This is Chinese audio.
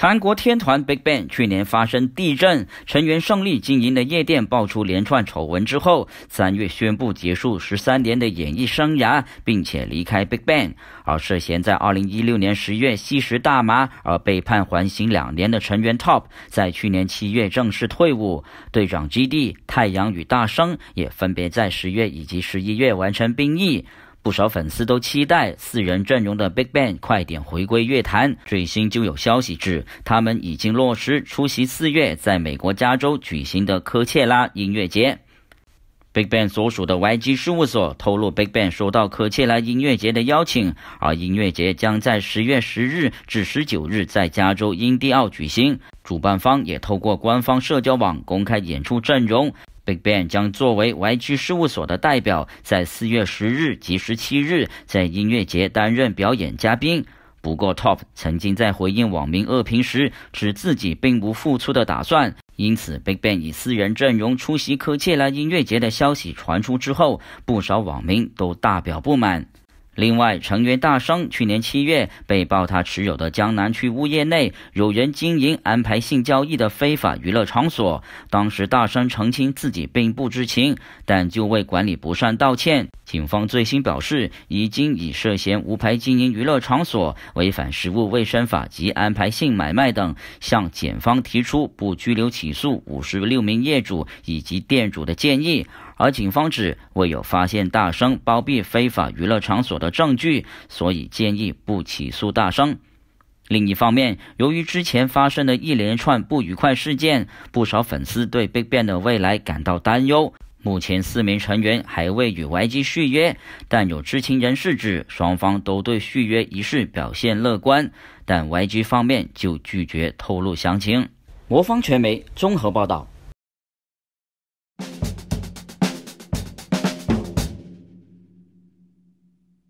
韩国天团 Big Bang 去年发生地震，成员胜利经营的夜店爆出连串丑闻之后，三月宣布结束十三年的演艺生涯，并且离开 Big Bang。而涉嫌在二零一六年十月吸食大麻而被判缓刑两年的成员 TOP，在去年七月正式退伍。队长基地、太阳与大生也分别在十月以及十一月完成兵役。不少粉丝都期待四人阵容的 Big Bang 快点回归乐坛。最新就有消息指，他们已经落实出席四月在美国加州举行的科切拉音乐节。Big Bang 所属的 YG 事务所透露，Big Bang 收到科切拉音乐节的邀请，而音乐节将在十月十日至十九日在加州英迪奥举行。主办方也透过官方社交网公开演出阵容。Big Bang 将作为 YG 事务所的代表，在四月十日及十七日，在音乐节担任表演嘉宾。不过，TOP 曾经在回应网民恶评时，指自己并无复出的打算。因此，Big Bang 以私人阵容出席科切拉音乐节的消息传出之后，不少网民都大表不满。另外，成员大生去年七月被曝他持有的江南区物业内有人经营安排性交易的非法娱乐场所，当时大生澄清自己并不知情，但就为管理不善道歉。警方最新表示，已经以涉嫌无牌经营娱乐场所、违反食物卫生法及安排性买卖等，向检方提出不拘留起诉五十六名业主以及店主的建议。而警方指未有发现大生包庇非法娱乐场所的证据，所以建议不起诉大生。另一方面，由于之前发生的一连串不愉快事件，不少粉丝对 BigBang 的未来感到担忧。目前四名成员还未与 YG 续约，但有知情人士指双方都对续约一事表现乐观，但 YG 方面就拒绝透露详情。魔方传媒综合报道。